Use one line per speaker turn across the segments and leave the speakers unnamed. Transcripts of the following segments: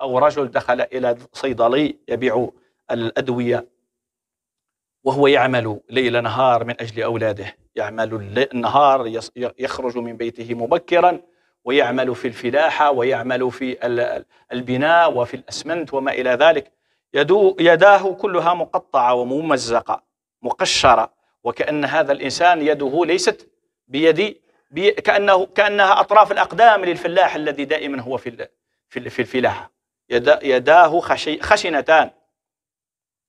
أو رجل دخل إلى صيدلي يبيع الأدوية وهو يعمل ليل نهار من أجل أولاده يعمل النهار يخرج من بيته مبكرا ويعمل في الفلاحة ويعمل في البناء وفي الأسمنت وما إلى ذلك يداه كلها مقطعة وممزقة مقشرة وكأن هذا الإنسان يده ليست بيدي بي كأنه كأنها أطراف الأقدام للفلاح الذي دائما هو في في الفلاحة يداه خشي خشنتان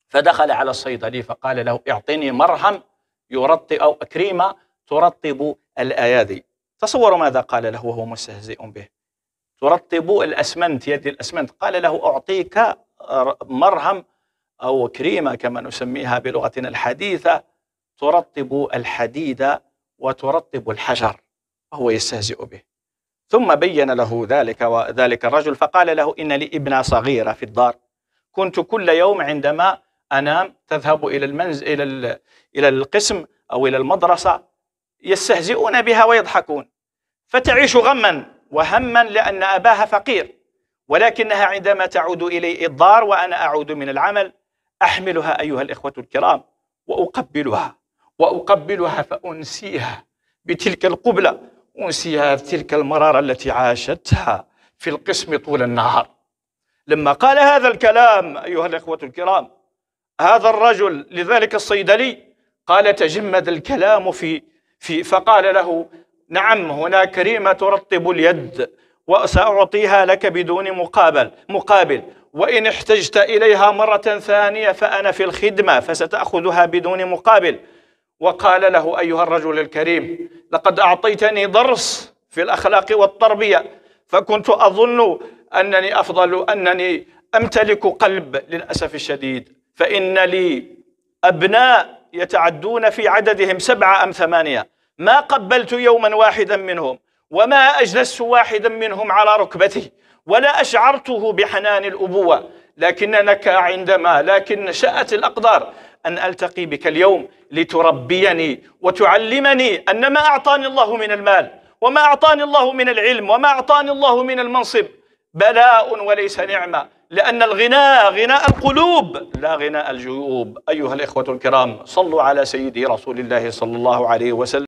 فدخل على الصيدلي فقال له اعطني مرهم يرطي أو كريمه ترطب الأيادي تصوروا ماذا قال له وهو مستهزئ به ترطب الأسمنت يد الأسمنت قال له أعطيك مرهم أو كريمة كما نسميها بلغتنا الحديثة ترطب الحديد وترطب الحجر وهو يستهزئ به ثم بين له ذلك وذلك الرجل فقال له إن لي ابنة صغيرة في الدار كنت كل يوم عندما أنام تذهب إلى المنزل إلى إلى القسم أو إلى المدرسة يستهزئون بها ويضحكون فتعيش غما وهما لأن أباها فقير ولكنها عندما تعود إلي الدار وأنا أعود من العمل أحملها أيها الإخوة الكرام وأقبلها وأقبلها فأنسيها بتلك القبلة أنسيها في تلك المرارة التي عاشتها في القسم طول النهار لما قال هذا الكلام أيها الإخوة الكرام هذا الرجل لذلك الصيدلي قال تجمد الكلام في في فقال له نعم هناك كريمة ترطب اليد وسأعطيها لك بدون مقابل مقابل وإن احتجت إليها مرة ثانية فأنا في الخدمة فستأخذها بدون مقابل وقال له أيها الرجل الكريم لقد أعطيتني درس في الأخلاق والتربية فكنت أظن أنني أفضل أنني أمتلك قلب للأسف الشديد فإن لي أبناء يتعدون في عددهم سبعة أم ثمانية ما قبلت يوما واحدا منهم وما أجلست واحدا منهم على ركبتي ولا أشعرته بحنان الأبوة لكننا عندما لكن شاءت الأقدار أن ألتقي بك اليوم لتربيني وتعلمني أن ما أعطاني الله من المال وما أعطاني الله من العلم وما أعطاني الله من المنصب بلاء وليس نعمة لأن الغناء غناء القلوب لا غناء الجيوب أيها الإخوة الكرام صلوا على سيدي رسول الله صلى الله عليه وسلم